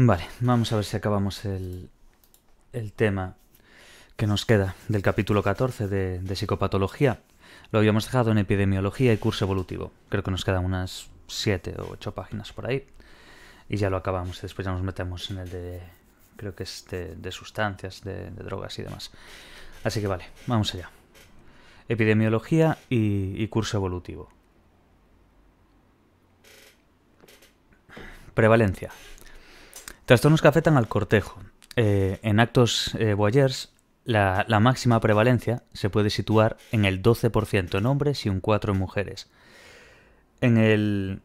Vale, vamos a ver si acabamos el, tema que nos queda del capítulo 14 de, psicopatología. Lo habíamos dejado en epidemiología y curso evolutivo. Creo que nos quedan unas 7 o 8 páginas por ahí. Y ya lo acabamos. Después ya nos metemos en el de... Creo que de, sustancias, de, drogas y demás. Así que vale, vamos allá. Epidemiología y curso evolutivo. Prevalencia. Trastornos que afectan al cortejo. Eh, en actos Boyers, eh, la, máxima prevalencia se puede situar en el 12% en hombres y un 4% en mujeres. En el,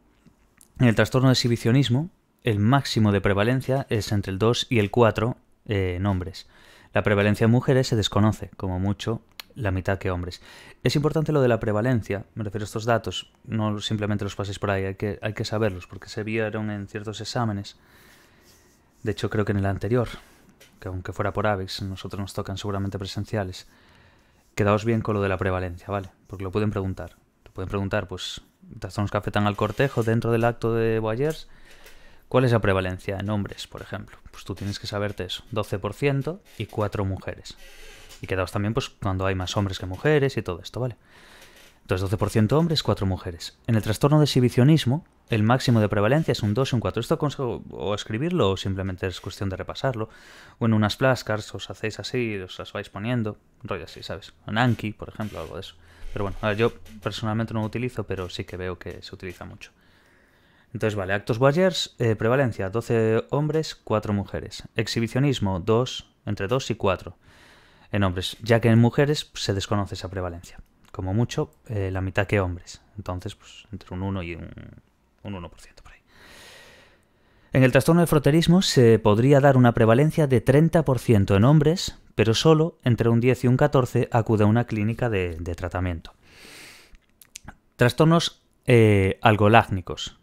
trastorno de exhibicionismo, el máximo de prevalencia es entre el 2 y el 4 eh, en hombres. La prevalencia en mujeres se desconoce, como mucho la mitad que hombres. Es importante lo de la prevalencia, me refiero a estos datos, no simplemente los paséis por ahí, hay que saberlos, porque se vieron en ciertos exámenes de hecho, creo que en el anterior, que aunque fuera por AVEX, nosotros nos tocan seguramente presenciales. Quedaos bien con lo de la prevalencia, ¿vale? Porque lo pueden preguntar. Te pueden preguntar, pues, trastornos que afectan al cortejo dentro del acto de Boyers, ¿cuál es la prevalencia en hombres, por ejemplo? Pues tú tienes que saberte eso, 12% y 4 mujeres. Y quedaos también, pues, cuando hay más hombres que mujeres y todo esto, ¿vale? vale entonces 12% hombres, 4 mujeres. En el trastorno de exhibicionismo, el máximo de prevalencia es un 2 y un 4. Esto con o escribirlo o simplemente es cuestión de repasarlo. O en unas flashcards os hacéis así, os las vais poniendo. Rollo así, ¿sabes? Un Anki, por ejemplo, algo de eso. Pero bueno, yo personalmente no lo utilizo, pero sí que veo que se utiliza mucho. Entonces, vale, actos voyeurs, eh, prevalencia 12 hombres, 4 mujeres. Exhibicionismo 2, entre 2 y 4 en hombres, ya que en mujeres se desconoce esa prevalencia como mucho, eh, la mitad que hombres. Entonces, pues entre un 1 y un, un 1% por ahí. En el trastorno de froterismo se podría dar una prevalencia de 30% en hombres, pero solo entre un 10 y un 14 acude a una clínica de, tratamiento. Trastornos eh, algolácnicos.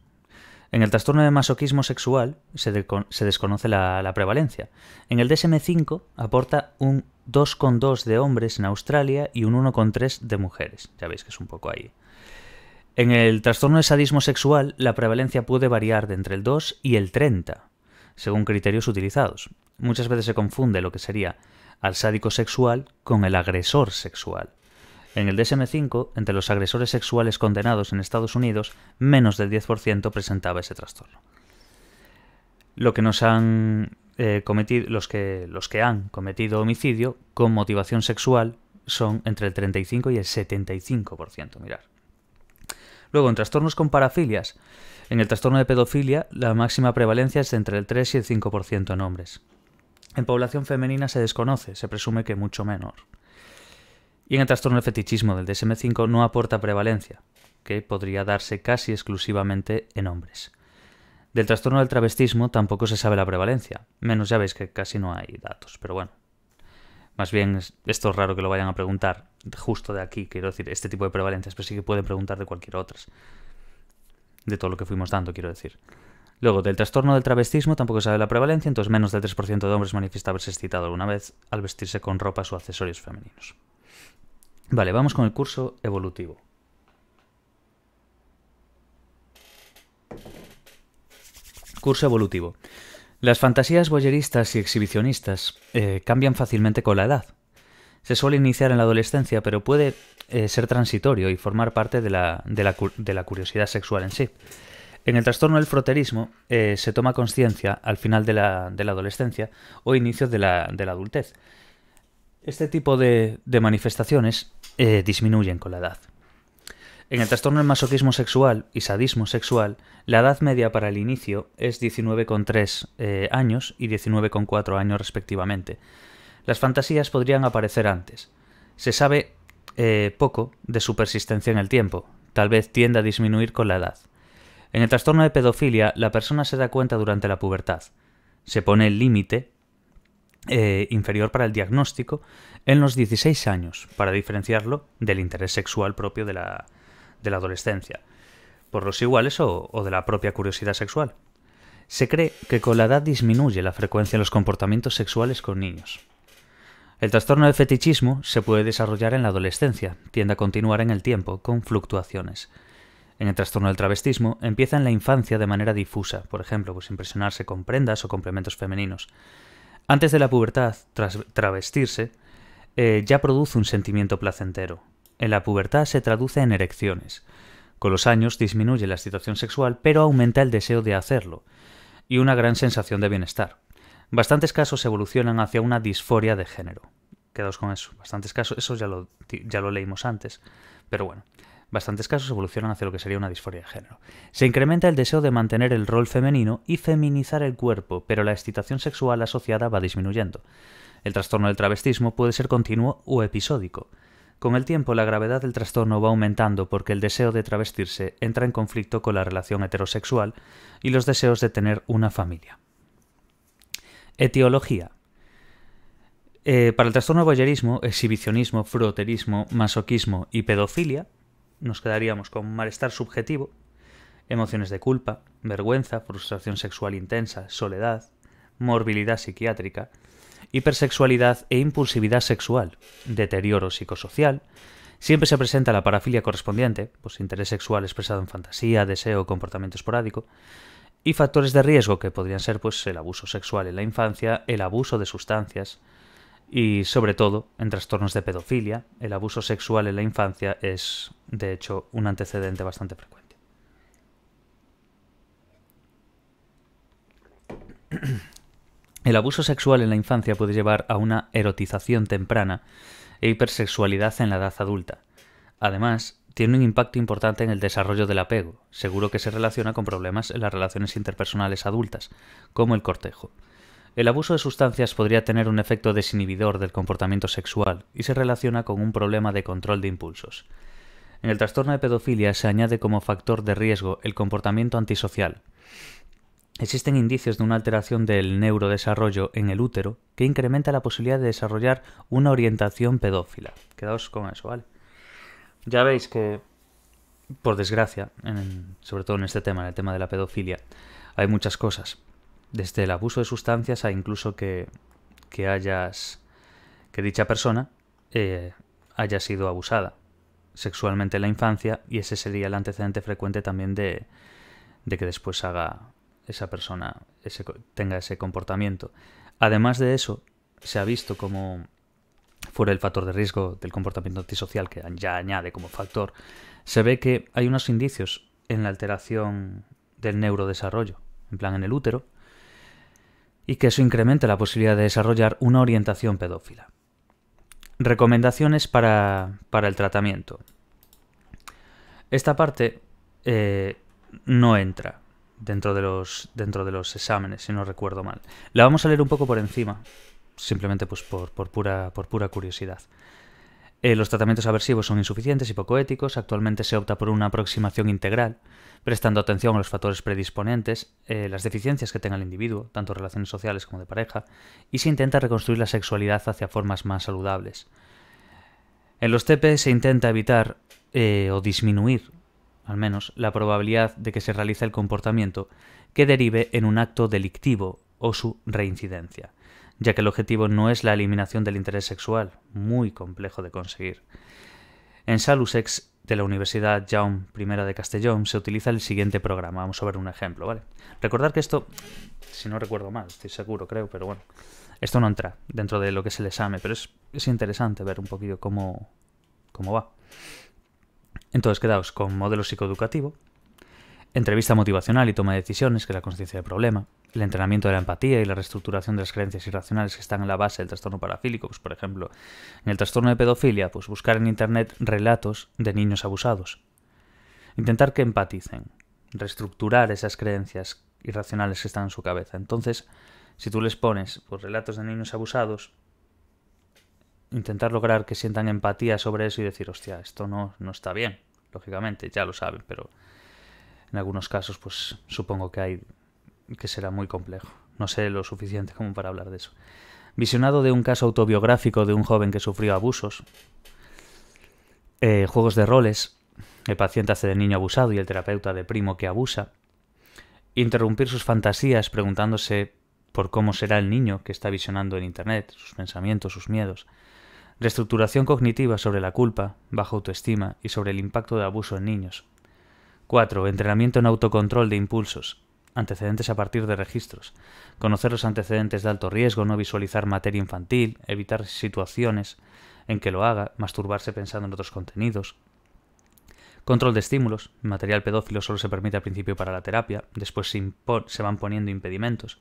En el trastorno de masoquismo sexual se, desconoce la, la prevalencia. En el DSM5 aporta un 2,2 de hombres en Australia y un 1,3 de mujeres. Ya veis que es un poco ahí. En el trastorno de sadismo sexual, la prevalencia puede variar de entre el 2 y el 30, según criterios utilizados. Muchas veces se confunde lo que sería al sádico sexual con el agresor sexual. En el DSM-5, entre los agresores sexuales condenados en Estados Unidos, menos del 10% presentaba ese trastorno. Lo que nos han eh, los, que, han cometido homicidio con motivación sexual son entre el 35 y el 75%, mirar. Luego, en trastornos con parafilias, en el trastorno de pedofilia la máxima prevalencia es entre el 3 y el 5% en hombres. En población femenina se desconoce, se presume que mucho menor. Y en el trastorno de fetichismo del DSM-5 no aporta prevalencia, que podría darse casi exclusivamente en hombres. Del trastorno del travestismo tampoco se sabe la prevalencia, menos ya veis que casi no hay datos, pero bueno. Más bien, esto es raro que lo vayan a preguntar justo de aquí, quiero decir, este tipo de prevalencias, pero sí que pueden preguntar de cualquier otra, De todo lo que fuimos dando, quiero decir. Luego, del trastorno del travestismo tampoco se sabe la prevalencia, entonces menos del 3% de hombres manifiesta haberse excitado alguna vez al vestirse con ropas o accesorios femeninos. Vale, vamos con el curso evolutivo. Curso evolutivo. Las fantasías boyeristas y exhibicionistas eh, cambian fácilmente con la edad. Se suele iniciar en la adolescencia, pero puede eh, ser transitorio y formar parte de la, curiosidad sexual en sí. En el trastorno del froterismo eh, se toma conciencia al final de la, de la, adolescencia o inicios de la, adultez. Este tipo de, manifestaciones disminuyen con la edad. En el trastorno del masoquismo sexual y sadismo sexual, la edad media para el inicio es 19,3 eh, años y 19,4 años respectivamente. Las fantasías podrían aparecer antes. Se sabe eh, poco de su persistencia en el tiempo, tal vez tienda a disminuir con la edad. En el trastorno de pedofilia, la persona se da cuenta durante la pubertad. Se pone el límite eh, inferior para el diagnóstico en los 16 años, para diferenciarlo del interés sexual propio de la, de la adolescencia, por los iguales o, de la propia curiosidad sexual. Se cree que con la edad disminuye la frecuencia de los comportamientos sexuales con niños. El trastorno del fetichismo se puede desarrollar en la adolescencia, tiende a continuar en el tiempo, con fluctuaciones. En el trastorno del travestismo empieza en la infancia de manera difusa, por ejemplo, pues impresionarse con prendas o complementos femeninos. Antes de la pubertad, tras travestirse, eh, ya produce un sentimiento placentero, en la pubertad se traduce en erecciones. Con los años disminuye la excitación sexual, pero aumenta el deseo de hacerlo y una gran sensación de bienestar. Bastantes casos evolucionan hacia una disforia de género. Quedaos con eso. Bastantes casos, eso ya lo, ya lo leímos antes, pero bueno. Bastantes casos evolucionan hacia lo que sería una disforia de género. Se incrementa el deseo de mantener el rol femenino y feminizar el cuerpo, pero la excitación sexual asociada va disminuyendo. El trastorno del travestismo puede ser continuo o episódico. Con el tiempo, la gravedad del trastorno va aumentando porque el deseo de travestirse entra en conflicto con la relación heterosexual y los deseos de tener una familia. Etiología. Eh, para el trastorno voyerismo, exhibicionismo, froterismo, masoquismo y pedofilia, nos quedaríamos con malestar subjetivo, emociones de culpa, vergüenza, frustración sexual intensa, soledad, morbilidad psiquiátrica, hipersexualidad e impulsividad sexual, deterioro psicosocial, Siempre se presenta la parafilia correspondiente, pues interés sexual expresado en fantasía, deseo, o comportamiento esporádico, y factores de riesgo que podrían ser pues el abuso sexual en la infancia, el abuso de sustancias y sobre todo en trastornos de pedofilia, el abuso sexual en la infancia es de hecho un antecedente bastante frecuente. El abuso sexual en la infancia puede llevar a una erotización temprana e hipersexualidad en la edad adulta. Además, tiene un impacto importante en el desarrollo del apego, seguro que se relaciona con problemas en las relaciones interpersonales adultas, como el cortejo. El abuso de sustancias podría tener un efecto desinhibidor del comportamiento sexual y se relaciona con un problema de control de impulsos. En el trastorno de pedofilia se añade como factor de riesgo el comportamiento antisocial. Existen indicios de una alteración del neurodesarrollo en el útero que incrementa la posibilidad de desarrollar una orientación pedófila. Quedaos con eso, ¿vale? Ya veis que, por desgracia, sobre todo en este tema, en el tema de la pedofilia, hay muchas cosas. Desde el abuso de sustancias a incluso que, que hayas. que dicha persona eh, haya sido abusada sexualmente en la infancia, y ese sería el antecedente frecuente también de, de que después haga esa persona tenga ese comportamiento. Además de eso, se ha visto como fuera el factor de riesgo del comportamiento antisocial que ya añade como factor, se ve que hay unos indicios en la alteración del neurodesarrollo, en plan en el útero, y que eso incrementa la posibilidad de desarrollar una orientación pedófila. Recomendaciones para, el tratamiento. Esta parte eh, no entra, dentro de los, dentro de los exámenes, si no recuerdo mal. La vamos a leer un poco por encima, simplemente pues por, pura, por pura curiosidad. Eh, los tratamientos aversivos son insuficientes y poco éticos. Actualmente se opta por una aproximación integral, prestando atención a los factores predisponentes, eh, las deficiencias que tenga el individuo, tanto relaciones sociales como de pareja, y se intenta reconstruir la sexualidad hacia formas más saludables. En los TP se intenta evitar eh, o disminuir al menos, la probabilidad de que se realice el comportamiento que derive en un acto delictivo o su reincidencia, ya que el objetivo no es la eliminación del interés sexual, muy complejo de conseguir. En Salusex de la Universidad Jaume I de Castellón se utiliza el siguiente programa. Vamos a ver un ejemplo, ¿vale? Recordar que esto, si no recuerdo mal, estoy seguro, creo, pero bueno, esto no entra dentro de lo que es el examen, pero es, interesante ver un poquito cómo, cómo va. Entonces quedaos con modelo psicoeducativo, entrevista motivacional y toma de decisiones, que es la conciencia del problema, el entrenamiento de la empatía y la reestructuración de las creencias irracionales que están en la base del trastorno parafílico, pues, por ejemplo, en el trastorno de pedofilia, pues buscar en internet relatos de niños abusados. Intentar que empaticen, reestructurar esas creencias irracionales que están en su cabeza. Entonces, si tú les pones pues, relatos de niños abusados, intentar lograr que sientan empatía sobre eso y decir, hostia, esto no, está bien, lógicamente, ya lo saben, pero en algunos casos, pues supongo que hay que será muy complejo. No sé lo suficiente como para hablar de eso. Visionado de un caso autobiográfico de un joven que sufrió abusos, eh, juegos de roles, el paciente hace de niño abusado y el terapeuta de primo que abusa, interrumpir sus fantasías preguntándose por cómo será el niño que está visionando en Internet, sus pensamientos, sus miedos, Reestructuración cognitiva sobre la culpa, baja autoestima y sobre el impacto de abuso en niños. 4. Entrenamiento en autocontrol de impulsos. Antecedentes a partir de registros. Conocer los antecedentes de alto riesgo, no visualizar materia infantil, evitar situaciones en que lo haga, masturbarse pensando en otros contenidos. Control de estímulos. Material pedófilo solo se permite al principio para la terapia, después se, se van poniendo impedimentos.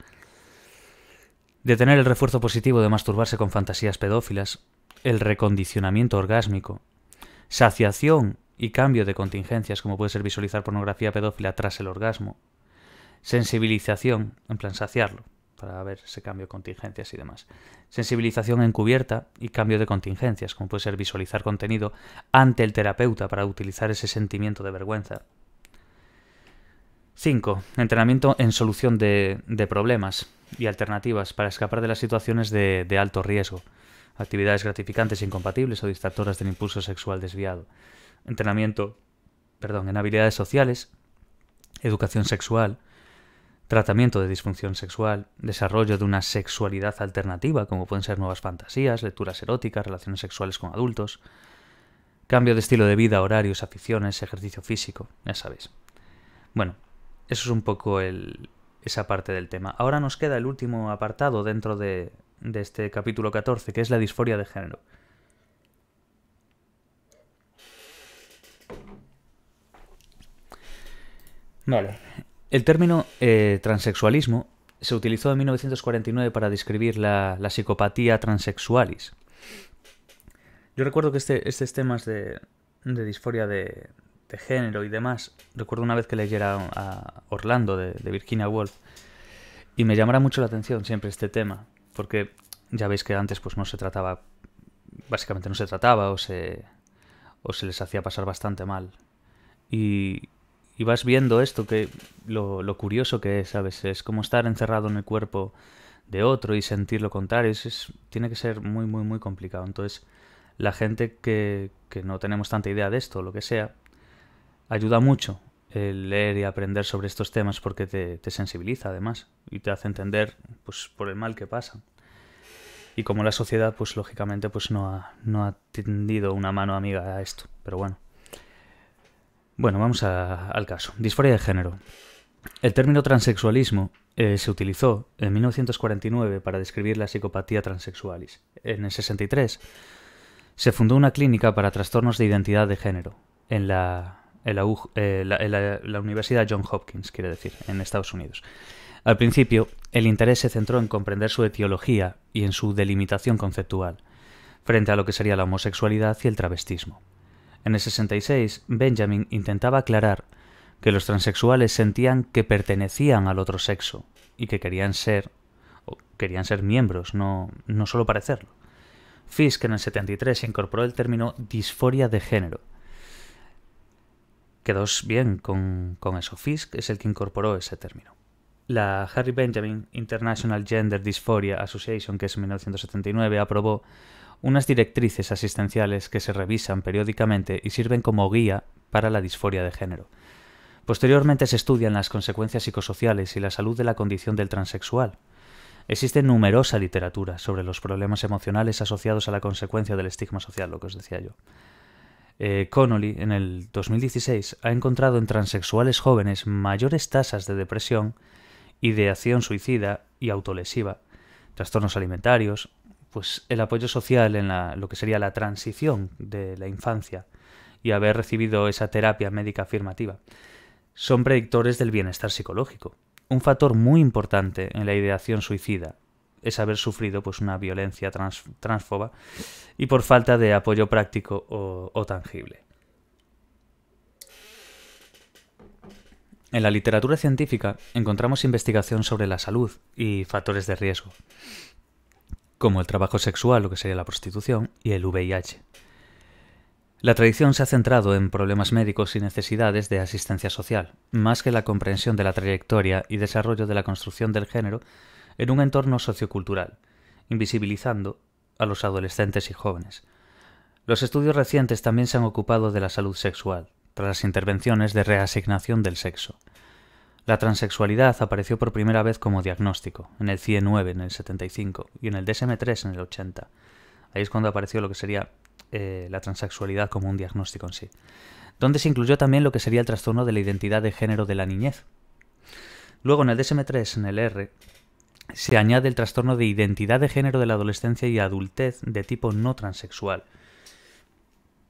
Detener el refuerzo positivo de masturbarse con fantasías pedófilas, el recondicionamiento orgásmico, saciación y cambio de contingencias, como puede ser visualizar pornografía pedófila tras el orgasmo, sensibilización, en plan saciarlo, para ver ese cambio de contingencias y demás, sensibilización encubierta y cambio de contingencias, como puede ser visualizar contenido ante el terapeuta para utilizar ese sentimiento de vergüenza. 5. Entrenamiento en solución de, problemas y alternativas para escapar de las situaciones de alto riesgo actividades gratificantes e incompatibles o distractoras del impulso sexual desviado, entrenamiento, perdón, en habilidades sociales, educación sexual, tratamiento de disfunción sexual, desarrollo de una sexualidad alternativa, como pueden ser nuevas fantasías, lecturas eróticas, relaciones sexuales con adultos, cambio de estilo de vida, horarios, aficiones, ejercicio físico, ya sabes. Bueno, eso es un poco el, esa parte del tema. Ahora nos queda el último apartado dentro de, de este capítulo 14, que es la disforia de género. Vale. El término eh, transexualismo se utilizó en 1949 para describir la, psicopatía transexualis. Yo recuerdo que este, estos temas de, disforia de, género y demás, recuerdo una vez que leyera a Orlando de, de Virginia Woolf, y me llamará mucho la atención siempre este tema, porque ya veis que antes pues no se trataba, básicamente no se trataba o se, o se les hacía pasar bastante mal. Y, vas viendo esto, que lo, curioso que es, ¿sabes? Es como estar encerrado en el cuerpo de otro y sentir lo contrario. Es, tiene que ser muy, muy, muy complicado. Entonces, la gente que, que no tenemos tanta idea de esto, lo que sea, ayuda mucho leer y aprender sobre estos temas porque te, te, sensibiliza además y te hace entender pues por el mal que pasa y como la sociedad pues lógicamente pues no ha, no ha tendido una mano amiga a esto pero bueno bueno vamos al caso disforia de género el término transexualismo eh, se utilizó en 1949 para describir la psicopatía transexualis en el 63 se fundó una clínica para trastornos de identidad de género en la eh, eh, la, Universidad John Hopkins, quiere decir, en Estados Unidos. Al principio, el interés se centró en comprender su etiología y en su delimitación conceptual, frente a lo que sería la homosexualidad y el travestismo. En el 66, Benjamin intentaba aclarar que los transexuales sentían que pertenecían al otro sexo y que querían ser o querían ser miembros, no, no solo parecerlo. Fisk en el 73 incorporó el término disforia de género, Quedó bien con, con eso. Fisk es el que incorporó ese término. La Harry Benjamin International Gender Dysphoria Association, que es en 1979, aprobó unas directrices asistenciales que se revisan periódicamente y sirven como guía para la disforia de género. Posteriormente se estudian las consecuencias psicosociales y la salud de la condición del transexual. Existe numerosa literatura sobre los problemas emocionales asociados a la consecuencia del estigma social, lo que os decía yo. Eh, Connolly, en el 2016, ha encontrado en transexuales jóvenes mayores tasas de depresión, ideación suicida y autolesiva, trastornos alimentarios, pues el apoyo social en lo que sería la transición de la infancia y haber recibido esa terapia médica afirmativa son predictores del bienestar psicológico, un factor muy importante en la ideación suicida, es haber sufrido pues, una violencia trans, transfoba y por falta de apoyo práctico o, o tangible. En la literatura científica encontramos investigación sobre la salud y factores de riesgo, como el trabajo sexual, lo que sería la prostitución, y el VIH. La tradición se ha centrado en problemas médicos y necesidades de asistencia social, más que la comprensión de la trayectoria y desarrollo de la construcción del género en un entorno sociocultural, invisibilizando a los adolescentes y jóvenes. Los estudios recientes también se han ocupado de la salud sexual, tras las intervenciones de reasignación del sexo. La transexualidad apareció por primera vez como diagnóstico, en el CIE 9 en el 75 y en el DSM 3 en el 80. Ahí es cuando apareció lo que sería eh, la transexualidad como un diagnóstico en sí, donde se incluyó también lo que sería el trastorno de la identidad de género de la niñez. Luego en el DSM 3, en el R, se añade el trastorno de identidad de género de la adolescencia y adultez de tipo no transexual.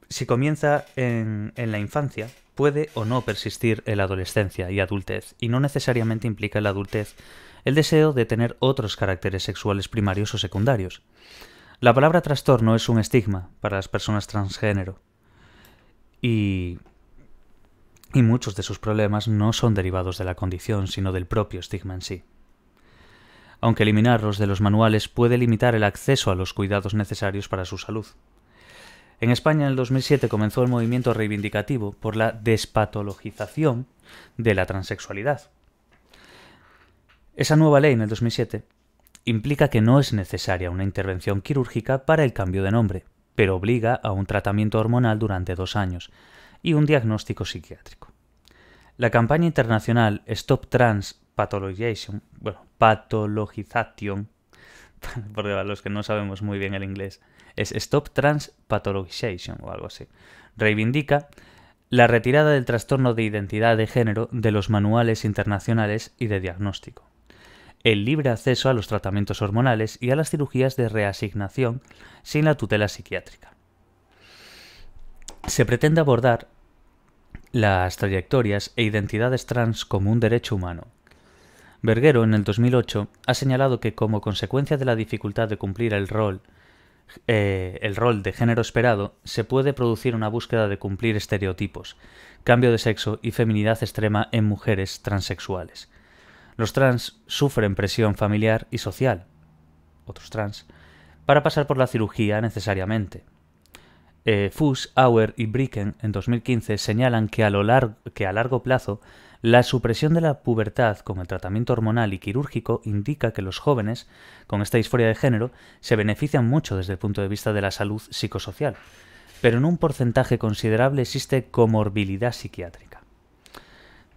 Si comienza en, la infancia, puede o no persistir en la adolescencia y adultez, y no necesariamente implica en la adultez el deseo de tener otros caracteres sexuales primarios o secundarios. La palabra trastorno es un estigma para las personas transgénero, y, y muchos de sus problemas no son derivados de la condición, sino del propio estigma en sí aunque eliminarlos de los manuales puede limitar el acceso a los cuidados necesarios para su salud. En España en el 2007 comenzó el movimiento reivindicativo por la despatologización de la transexualidad. Esa nueva ley en el 2007 implica que no es necesaria una intervención quirúrgica para el cambio de nombre, pero obliga a un tratamiento hormonal durante dos años y un diagnóstico psiquiátrico. La campaña internacional Stop Trans Patologization, bueno, patologización, para los que no sabemos muy bien el inglés, es Stop Trans Pathologization o algo así. Reivindica la retirada del trastorno de identidad de género de los manuales internacionales y de diagnóstico, el libre acceso a los tratamientos hormonales y a las cirugías de reasignación sin la tutela psiquiátrica. Se pretende abordar las trayectorias e identidades trans como un derecho humano, Berguero, en el 2008, ha señalado que como consecuencia de la dificultad de cumplir el rol, eh, el rol de género esperado, se puede producir una búsqueda de cumplir estereotipos, cambio de sexo y feminidad extrema en mujeres transexuales. Los trans sufren presión familiar y social, otros trans, para pasar por la cirugía necesariamente. Eh, Auer y Bricken en 2015 señalan que a, lo largo, que a largo plazo la supresión de la pubertad con el tratamiento hormonal y quirúrgico indica que los jóvenes con esta disforia de género se benefician mucho desde el punto de vista de la salud psicosocial, pero en un porcentaje considerable existe comorbilidad psiquiátrica.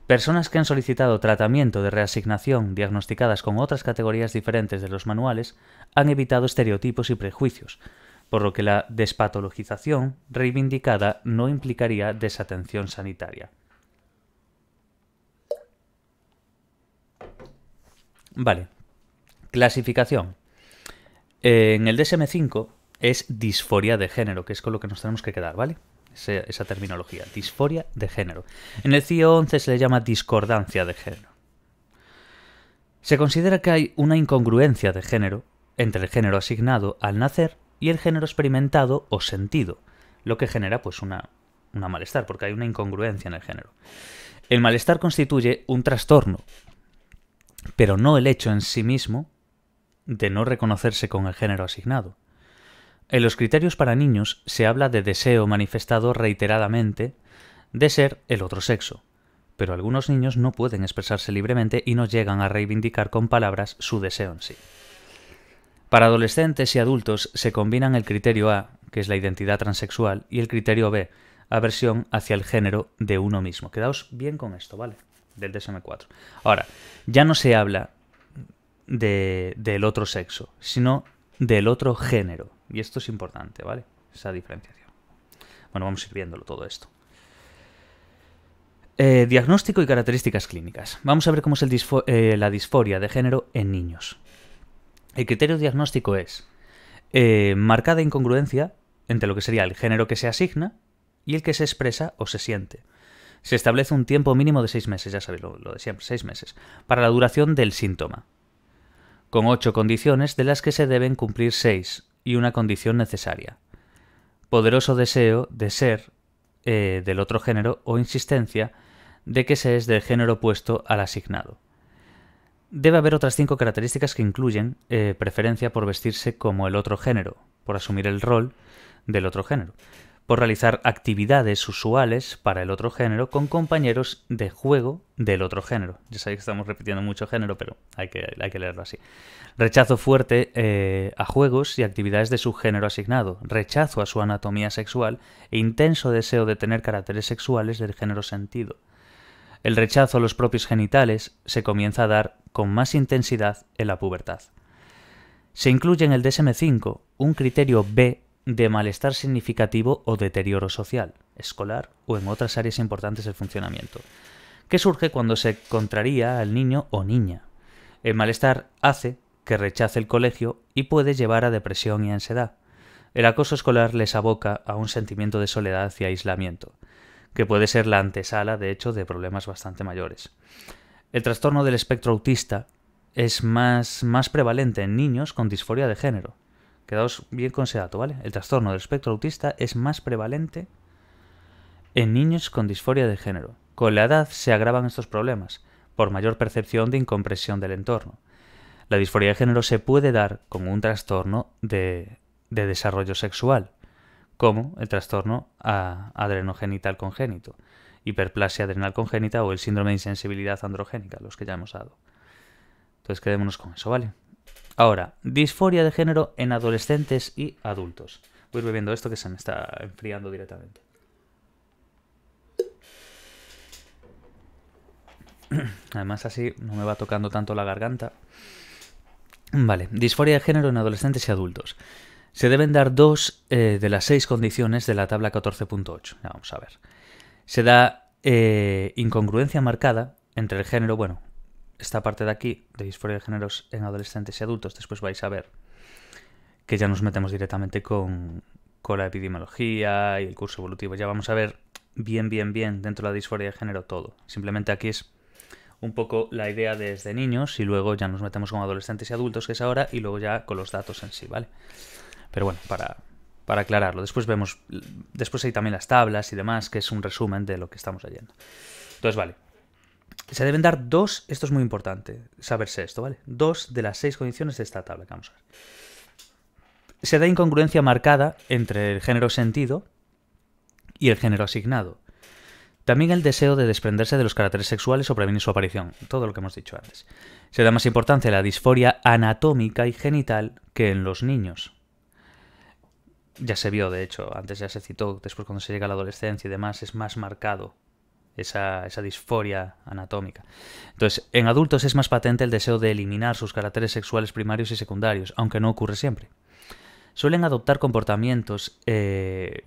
Personas que han solicitado tratamiento de reasignación diagnosticadas con otras categorías diferentes de los manuales han evitado estereotipos y prejuicios, por lo que la despatologización reivindicada no implicaría desatención sanitaria. Vale. Clasificación. Eh, en el DSM5 es disforia de género, que es con lo que nos tenemos que quedar, ¿vale? Esa, terminología, disforia de género. En el CIO 11 se le llama discordancia de género. Se considera que hay una incongruencia de género entre el género asignado al nacer y el género experimentado o sentido, lo que genera pues una, una malestar, porque hay una incongruencia en el género. El malestar constituye un trastorno pero no el hecho en sí mismo de no reconocerse con el género asignado. En los criterios para niños se habla de deseo manifestado reiteradamente de ser el otro sexo, pero algunos niños no pueden expresarse libremente y no llegan a reivindicar con palabras su deseo en sí. Para adolescentes y adultos se combinan el criterio A, que es la identidad transexual, y el criterio B, aversión hacia el género de uno mismo. Quedaos bien con esto, ¿vale? del DSM4. Ahora, ya no se habla del otro sexo, sino del otro género. Y esto es importante, ¿vale? Esa diferenciación. Bueno, vamos a ir viéndolo todo esto. Eh, diagnóstico y características clínicas. Vamos a ver cómo es eh, la disforia de género en niños. El criterio diagnóstico es eh, marcada incongruencia entre lo que sería el género que se asigna y el que se expresa o se siente se establece un tiempo mínimo de seis meses, ya sabéis lo, de siempre, seis meses, para la duración del síntoma, con ocho condiciones de las que se deben cumplir seis y una condición necesaria. Poderoso deseo de ser eh, del otro género o insistencia de que se es del género opuesto al asignado. Debe haber otras cinco características que incluyen eh, preferencia por vestirse como el otro género, por asumir el rol del otro género realizar actividades usuales para el otro género con compañeros de juego del otro género. Ya sabéis que estamos repitiendo mucho género, pero hay que, hay que leerlo así. Rechazo fuerte eh, a juegos y actividades de su género asignado. Rechazo a su anatomía sexual e intenso deseo de tener caracteres sexuales del género sentido. El rechazo a los propios genitales se comienza a dar con más intensidad en la pubertad. Se incluye en el DSM-5 un criterio B de malestar significativo o deterioro social, escolar o en otras áreas importantes del funcionamiento, que surge cuando se contraría al niño o niña. El malestar hace que rechace el colegio y puede llevar a depresión y ansiedad. El acoso escolar les aboca a un sentimiento de soledad y aislamiento, que puede ser la antesala, de hecho, de problemas bastante mayores. El trastorno del espectro autista es más, más prevalente en niños con disforia de género, Quedaos bien con ese dato, ¿vale? El trastorno del espectro autista es más prevalente en niños con disforia de género. Con la edad se agravan estos problemas, por mayor percepción de incompresión del entorno. La disforia de género se puede dar como un trastorno de, desarrollo sexual, como el trastorno adrenogenital congénito, hiperplasia adrenal congénita o el síndrome de insensibilidad androgénica, los que ya hemos dado. Entonces quedémonos con eso, ¿vale? Ahora, disforia de género en adolescentes y adultos. Voy a bebiendo esto que se me está enfriando directamente. Además así no me va tocando tanto la garganta. Vale, disforia de género en adolescentes y adultos. Se deben dar dos eh, de las seis condiciones de la tabla 14.8. Vamos a ver. Se da eh, incongruencia marcada entre el género, bueno, esta parte de aquí, de disforia de géneros en adolescentes y adultos, después vais a ver que ya nos metemos directamente con, la epidemiología y el curso evolutivo. Ya vamos a ver bien, bien, bien dentro de la disforia de género todo. Simplemente aquí es un poco la idea desde niños y luego ya nos metemos con adolescentes y adultos, que es ahora, y luego ya con los datos en sí, ¿vale? Pero bueno, para, para aclararlo. Después vemos, después hay también las tablas y demás, que es un resumen de lo que estamos leyendo. Entonces, vale, se deben dar dos, esto es muy importante, saberse esto, ¿vale? Dos de las seis condiciones de esta tabla vamos a ver. Se da incongruencia marcada entre el género sentido y el género asignado. También el deseo de desprenderse de los caracteres sexuales o prevenir su aparición, todo lo que hemos dicho antes. Se da más importancia a la disforia anatómica y genital que en los niños. Ya se vio, de hecho, antes ya se citó, después cuando se llega a la adolescencia y demás, es más marcado esa, disforia anatómica. Entonces, en adultos es más patente el deseo de eliminar sus caracteres sexuales primarios y secundarios, aunque no ocurre siempre. Suelen adoptar comportamientos, eh,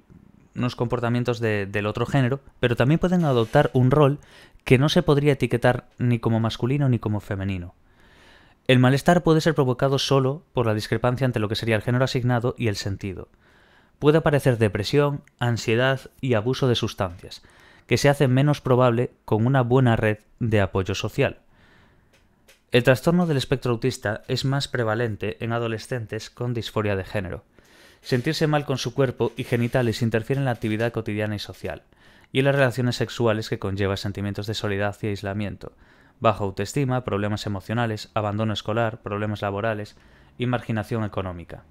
unos comportamientos del otro género, pero también pueden adoptar un rol que no se podría etiquetar ni como masculino ni como femenino. El malestar puede ser provocado solo por la discrepancia entre lo que sería el género asignado y el sentido. Puede aparecer depresión, ansiedad y abuso de sustancias que se hace menos probable con una buena red de apoyo social. El trastorno del espectro autista es más prevalente en adolescentes con disforia de género. Sentirse mal con su cuerpo y genitales interfiere en la actividad cotidiana y social, y en las relaciones sexuales que conlleva sentimientos de soledad y aislamiento, baja autoestima, problemas emocionales, abandono escolar, problemas laborales y marginación económica.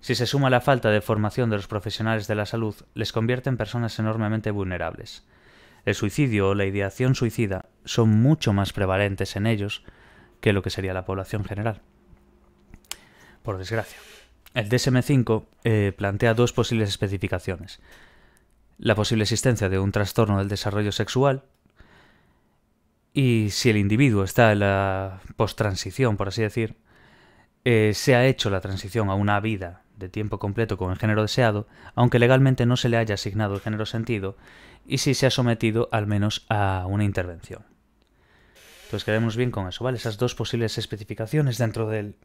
Si se suma la falta de formación de los profesionales de la salud, les convierte en personas enormemente vulnerables. El suicidio o la ideación suicida son mucho más prevalentes en ellos que lo que sería la población general. Por desgracia. El DSM5 eh, plantea dos posibles especificaciones. La posible existencia de un trastorno del desarrollo sexual y si el individuo está en la post-transición, por así decir, eh, se ha hecho la transición a una vida de tiempo completo con el género deseado, aunque legalmente no se le haya asignado el género sentido, y si se ha sometido al menos a una intervención. Entonces pues quedemos bien con eso, ¿vale? Esas dos posibles especificaciones dentro del,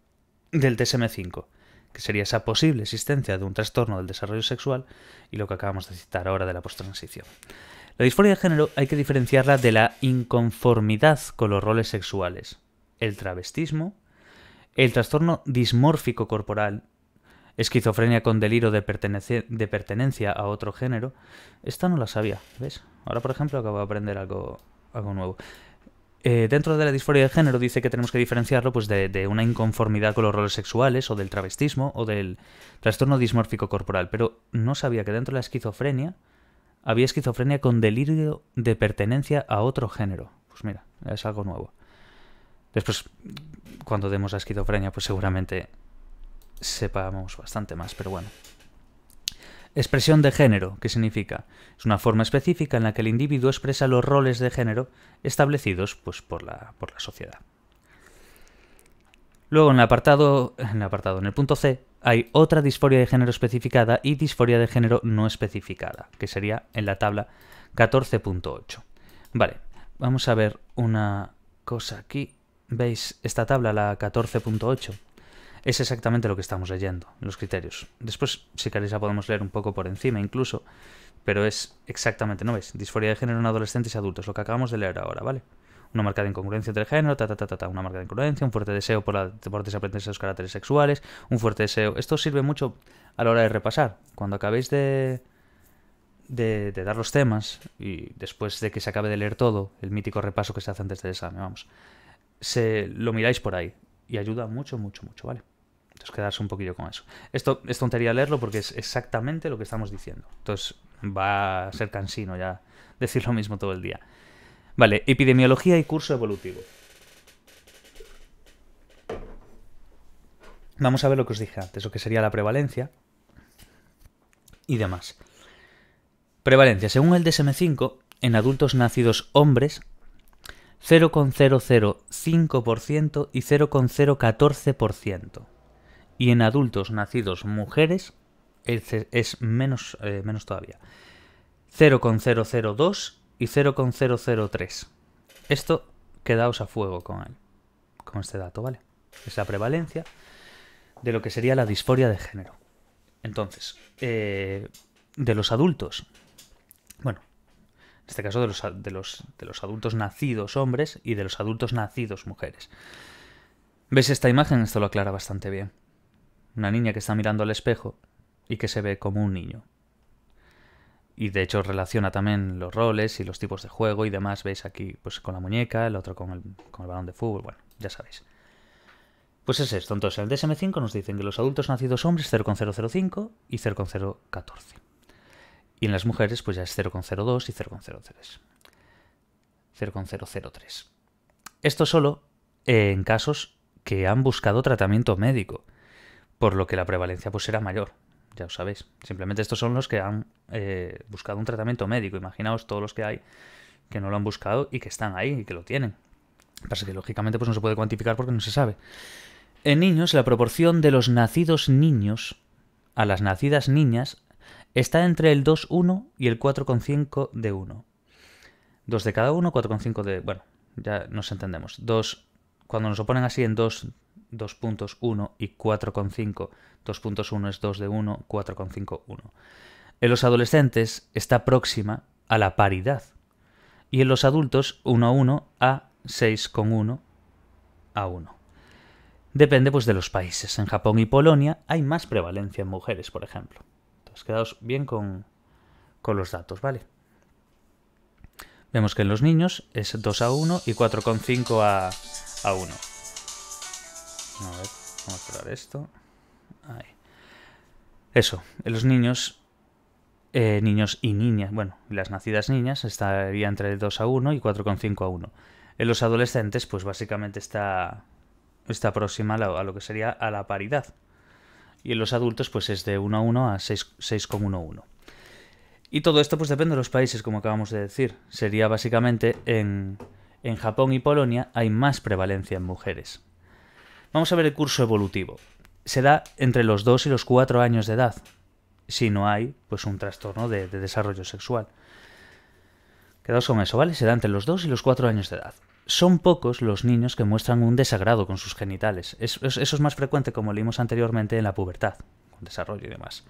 del DSM5, que sería esa posible existencia de un trastorno del desarrollo sexual y lo que acabamos de citar ahora de la posttransición. La disforia de género hay que diferenciarla de la inconformidad con los roles sexuales, el travestismo, el trastorno dismórfico corporal esquizofrenia con delirio de, pertenencia a otro género. Esta no la sabía, ¿ves? Ahora, por ejemplo, acabo de aprender algo, algo nuevo. Eh, dentro de la disforia de género dice que tenemos que diferenciarlo pues, de, una inconformidad con los roles sexuales o del travestismo o del trastorno dismórfico corporal, pero no sabía que dentro de la esquizofrenia había esquizofrenia con delirio de pertenencia a otro género. Pues mira, es algo nuevo. Después, cuando demos a esquizofrenia, pues seguramente sepamos bastante más, pero bueno. Expresión de género, ¿qué significa? Es una forma específica en la que el individuo expresa los roles de género establecidos pues, por, la, por la sociedad. Luego en el, apartado, en el apartado, en el punto C, hay otra disforia de género especificada y disforia de género no especificada, que sería en la tabla 14.8. Vale, vamos a ver una cosa aquí. ¿Veis esta tabla, la 14.8? es exactamente lo que estamos leyendo, los criterios. Después, si queréis, la podemos leer un poco por encima incluso, pero es exactamente, ¿no ves? Disforia de género en adolescentes y adultos, lo que acabamos de leer ahora, ¿vale? Una marca de incongruencia entre género, ta, ta, ta, ta, una marca de incongruencia, un fuerte deseo por, la, por desaprenderse los caracteres sexuales, un fuerte deseo. Esto sirve mucho a la hora de repasar. Cuando acabéis de, de, de, dar los temas y después de que se acabe de leer todo, el mítico repaso que se hace antes del examen, vamos, se, lo miráis por ahí y ayuda mucho, mucho, mucho, ¿vale? Entonces quedarse un poquillo con eso. Esto es tontería leerlo porque es exactamente lo que estamos diciendo. Entonces va a ser cansino ya decir lo mismo todo el día. Vale, epidemiología y curso evolutivo. Vamos a ver lo que os dije antes, lo que sería la prevalencia y demás. Prevalencia. Según el DSM5, en adultos nacidos hombres, 0,005% y 0,014% y en adultos nacidos mujeres es, menos, eh, menos todavía. 0,002 y 0,003. Esto quedaos a fuego con él, con este dato, ¿vale? Esa prevalencia de lo que sería la disforia de género. Entonces, eh, de los adultos, bueno, en este caso de los, de, los, de los adultos nacidos hombres y de los adultos nacidos mujeres. ¿Ves esta imagen? Esto lo aclara bastante bien. Una niña que está mirando al espejo y que se ve como un niño. Y de hecho relaciona también los roles y los tipos de juego y demás. Veis aquí pues con la muñeca, el otro con el, con el balón de fútbol, bueno, ya sabéis. Pues es esto. Entonces, el DSM5 nos dicen que los adultos nacidos hombres 0,005 y 0,014. Y en las mujeres, pues ya es 0,02 y 0,03. 0,003. Esto solo en casos que han buscado tratamiento médico por lo que la prevalencia pues será mayor, ya lo sabéis. Simplemente estos son los que han eh, buscado un tratamiento médico, imaginaos todos los que hay que no lo han buscado y que están ahí y que lo tienen. Pasa que lógicamente pues no se puede cuantificar porque no se sabe. En niños la proporción de los nacidos niños a las nacidas niñas está entre el 2,1 y el 4,5 de 1. 2 de cada uno, 4,5 de... Bueno, ya nos entendemos. dos cuando nos oponen así en 2 2.1 y 4.5. 2.1 es 2 de 1, 4.5, 1. En los adolescentes está próxima a la paridad. Y en los adultos 1 a 1 a 6,1 a 1. Depende pues, de los países. En Japón y Polonia hay más prevalencia en mujeres, por ejemplo. Entonces quedaos bien con, los datos, ¿vale? Vemos que en los niños es 2 a 1 y 4,5 a 1. A ver, vamos a esto. Ahí. Eso, eh, los niños, eh, niños y niñas, bueno, las nacidas niñas estaría entre 2 a 1 y 4,5 a 1. En los adolescentes, pues básicamente está, está próxima a lo que sería a la paridad. Y en los adultos, pues es de 1 a 1 a 6,11. Y todo esto pues depende de los países, como acabamos de decir. Sería básicamente en, en Japón y Polonia hay más prevalencia en mujeres. Vamos a ver el curso evolutivo. Se da entre los 2 y los 4 años de edad, si no hay pues un trastorno de, desarrollo sexual. Quedaos con eso, ¿vale? Se da entre los 2 y los 4 años de edad. Son pocos los niños que muestran un desagrado con sus genitales. eso es más frecuente, como leímos anteriormente, en la pubertad, con desarrollo y demás.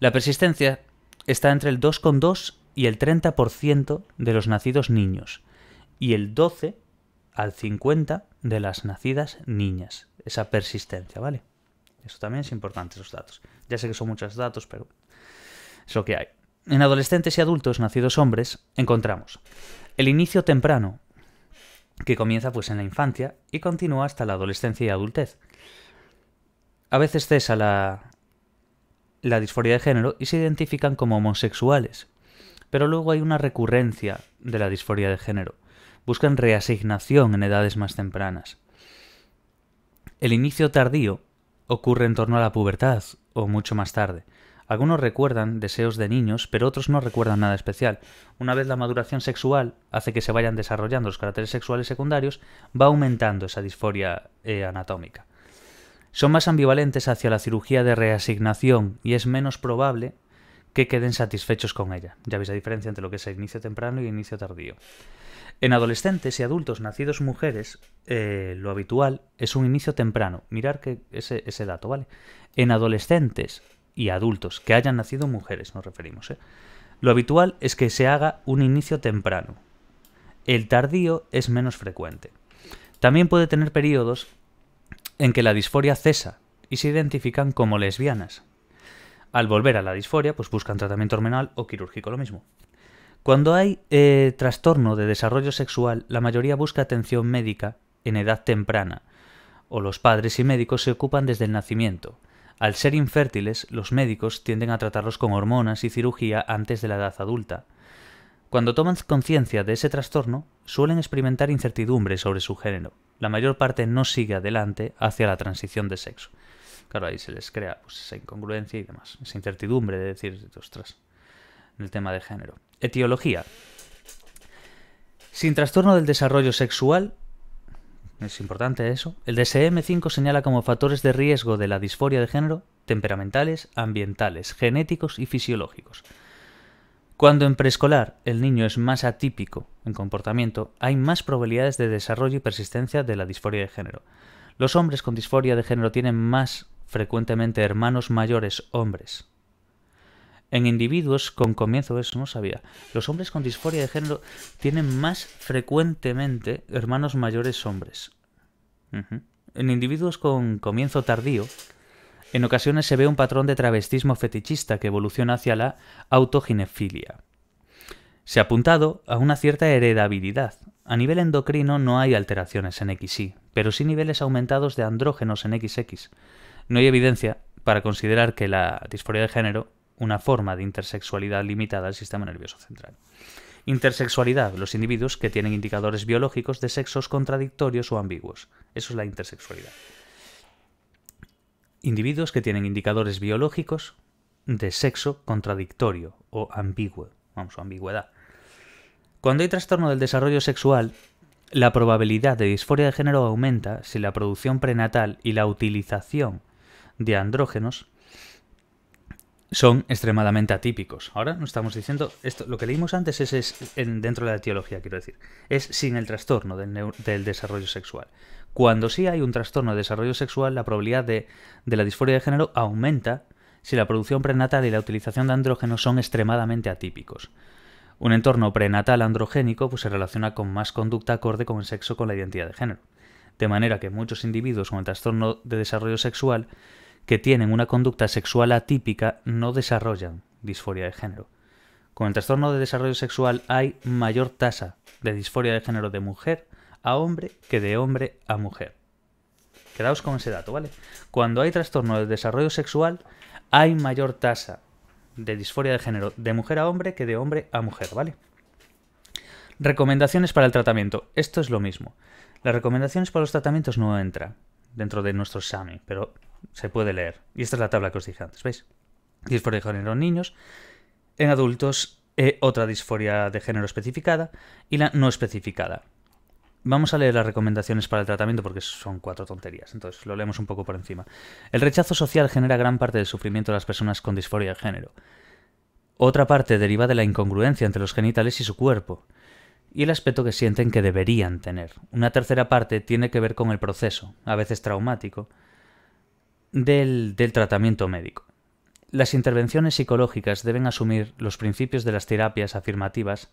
La persistencia está entre el 2,2 y el 30% de los nacidos niños y el 12 al 50 de las nacidas niñas. Esa persistencia, ¿vale? Eso también es importante, esos datos. Ya sé que son muchos datos, pero es lo que hay. En adolescentes y adultos nacidos hombres encontramos el inicio temprano, que comienza pues en la infancia y continúa hasta la adolescencia y adultez. A veces cesa la, la disforia de género y se identifican como homosexuales, pero luego hay una recurrencia de la disforia de género buscan reasignación en edades más tempranas. El inicio tardío ocurre en torno a la pubertad o mucho más tarde. Algunos recuerdan deseos de niños, pero otros no recuerdan nada especial. Una vez la maduración sexual hace que se vayan desarrollando los caracteres sexuales secundarios, va aumentando esa disforia eh, anatómica. Son más ambivalentes hacia la cirugía de reasignación y es menos probable que queden satisfechos con ella. Ya veis la diferencia entre lo que es el inicio temprano y inicio tardío. En adolescentes y adultos nacidos mujeres, eh, lo habitual es un inicio temprano. Mirar que ese, ese, dato, ¿vale? En adolescentes y adultos que hayan nacido mujeres, nos referimos, ¿eh? Lo habitual es que se haga un inicio temprano. El tardío es menos frecuente. También puede tener periodos en que la disforia cesa y se identifican como lesbianas, al volver a la disforia, pues buscan tratamiento hormonal o quirúrgico, lo mismo. Cuando hay eh, trastorno de desarrollo sexual, la mayoría busca atención médica en edad temprana, o los padres y médicos se ocupan desde el nacimiento. Al ser infértiles, los médicos tienden a tratarlos con hormonas y cirugía antes de la edad adulta. Cuando toman conciencia de ese trastorno, suelen experimentar incertidumbre sobre su género. La mayor parte no sigue adelante hacia la transición de sexo. Claro, ahí se les crea pues, esa incongruencia y demás, esa incertidumbre de decir, ostras, en el tema de género. Etiología. Sin trastorno del desarrollo sexual, es importante eso, el DSM5 señala como factores de riesgo de la disforia de género temperamentales, ambientales, genéticos y fisiológicos. Cuando en preescolar el niño es más atípico en comportamiento, hay más probabilidades de desarrollo y persistencia de la disforia de género. Los hombres con disforia de género tienen más frecuentemente hermanos mayores hombres. En individuos con comienzo, eso no sabía, los hombres con disforia de género tienen más frecuentemente hermanos mayores hombres. En individuos con comienzo tardío, en ocasiones se ve un patrón de travestismo fetichista que evoluciona hacia la autoginefilia. Se ha apuntado a una cierta heredabilidad. A nivel endocrino no hay alteraciones en XY, pero sí niveles aumentados de andrógenos en XX, no hay evidencia para considerar que la disforia de género una forma de intersexualidad limitada al sistema nervioso central. Intersexualidad, los individuos que tienen indicadores biológicos de sexos contradictorios o ambiguos. Eso es la intersexualidad. Individuos que tienen indicadores biológicos de sexo contradictorio o ambiguo, vamos, o ambigüedad. Cuando hay trastorno del desarrollo sexual, la probabilidad de disforia de género aumenta si la producción prenatal y la utilización de andrógenos son extremadamente atípicos. Ahora no estamos diciendo esto, lo que leímos antes es, dentro de la etiología, quiero decir, es sin el trastorno del, desarrollo sexual. Cuando sí hay un trastorno de desarrollo sexual, la probabilidad de, la disforia de género aumenta si la producción prenatal y la utilización de andrógenos son extremadamente atípicos. Un entorno prenatal androgénico pues, se relaciona con más conducta acorde con el sexo con la identidad de género. De manera que muchos individuos con el trastorno de desarrollo sexual que tienen una conducta sexual atípica no desarrollan disforia de género. Con el trastorno de desarrollo sexual hay mayor tasa de disforia de género de mujer a hombre que de hombre a mujer. Quedaos con ese dato, ¿vale? Cuando hay trastorno de desarrollo sexual hay mayor tasa de disforia de género de mujer a hombre que de hombre a mujer, ¿vale? Recomendaciones para el tratamiento. Esto es lo mismo. Las recomendaciones para los tratamientos no entran dentro de nuestro examen, pero se puede leer. Y esta es la tabla que os dije antes, ¿veis? Disforia de género en niños, en adultos eh, otra disforia de género especificada y la no especificada. Vamos a leer las recomendaciones para el tratamiento porque son cuatro tonterías, entonces lo leemos un poco por encima. El rechazo social genera gran parte del sufrimiento de las personas con disforia de género. Otra parte deriva de la incongruencia entre los genitales y su cuerpo, y el aspecto que sienten que deberían tener. Una tercera parte tiene que ver con el proceso, a veces traumático, del, tratamiento médico. Las intervenciones psicológicas deben asumir los principios de las terapias afirmativas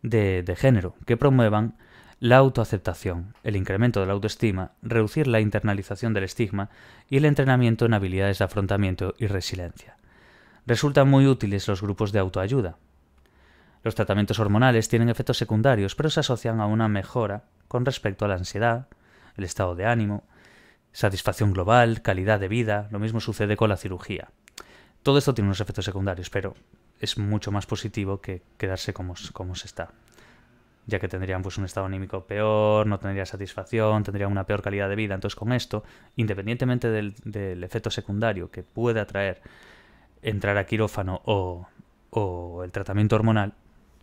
de, de, género, que promuevan la autoaceptación, el incremento de la autoestima, reducir la internalización del estigma y el entrenamiento en habilidades de afrontamiento y resiliencia. Resultan muy útiles los grupos de autoayuda. Los tratamientos hormonales tienen efectos secundarios, pero se asocian a una mejora con respecto a la ansiedad, el estado de ánimo, satisfacción global, calidad de vida, lo mismo sucede con la cirugía. Todo esto tiene unos efectos secundarios, pero es mucho más positivo que quedarse como, como se está, ya que tendrían pues un estado anímico peor, no tendría satisfacción, tendrían una peor calidad de vida. Entonces con esto, independientemente del, efecto secundario que pueda atraer entrar a quirófano o, o el tratamiento hormonal,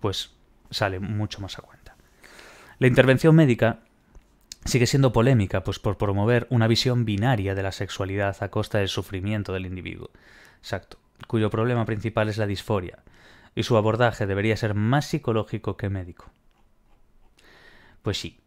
pues sale mucho más a cuenta. La intervención médica sigue siendo polémica pues por promover una visión binaria de la sexualidad a costa del sufrimiento del individuo. Exacto, cuyo problema principal es la disforia, y su abordaje debería ser más psicológico que médico. Pues sí.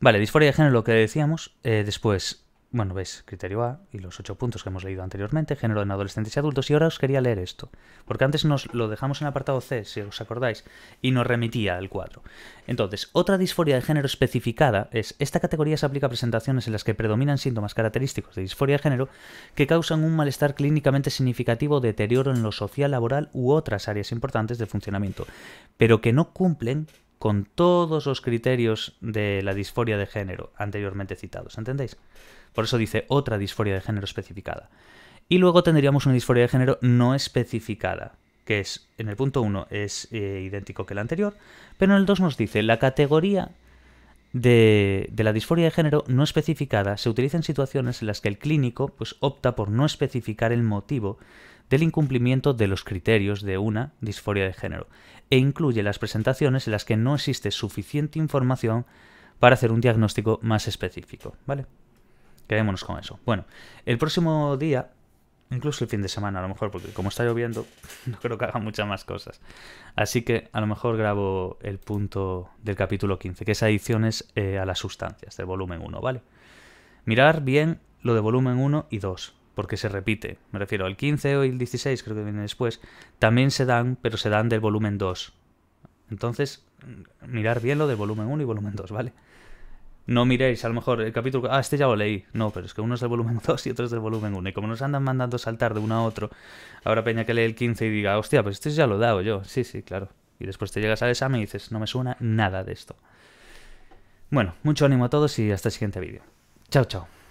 Vale, disforia de género, lo que decíamos. Eh, después, bueno, veis, criterio A y los ocho puntos que hemos leído anteriormente, género en adolescentes y adultos, y ahora os quería leer esto, porque antes nos lo dejamos en apartado C, si os acordáis, y nos remitía al cuadro. Entonces, otra disforia de género especificada es, esta categoría se aplica a presentaciones en las que predominan síntomas característicos de disforia de género que causan un malestar clínicamente significativo, deterioro en lo social, laboral u otras áreas importantes de funcionamiento, pero que no cumplen con todos los criterios de la disforia de género anteriormente citados, ¿entendéis? Por eso dice otra disforia de género especificada. Y luego tendríamos una disforia de género no especificada, que es, en el punto 1 es eh, idéntico que el anterior, pero en el 2 nos dice la categoría de, la disforia de género no especificada se utiliza en situaciones en las que el clínico pues, opta por no especificar el motivo del incumplimiento de los criterios de una disforia de género e incluye las presentaciones en las que no existe suficiente información para hacer un diagnóstico más específico. ¿vale? Quedémonos con eso. Bueno, el próximo día, incluso el fin de semana a lo mejor, porque como está lloviendo, no creo que haga muchas más cosas. Así que a lo mejor grabo el punto del capítulo 15, que es adiciones eh, a las sustancias, del volumen 1, ¿vale? Mirar bien lo de volumen 1 y 2, porque se repite. Me refiero al 15 o el 16, creo que viene después. También se dan, pero se dan del volumen 2. Entonces, mirar bien lo del volumen 1 y volumen 2, ¿vale? no miréis, a lo mejor el capítulo, ah, este ya lo leí. No, pero es que uno es del volumen 2 y otro es del volumen 1. Y como nos andan mandando saltar de uno a otro, ahora Peña que lee el 15 y diga, hostia, pues este ya lo he dado yo. Sí, sí, claro. Y después te llegas al examen y dices, no me suena nada de esto. Bueno, mucho ánimo a todos y hasta el siguiente vídeo. Chao, chao.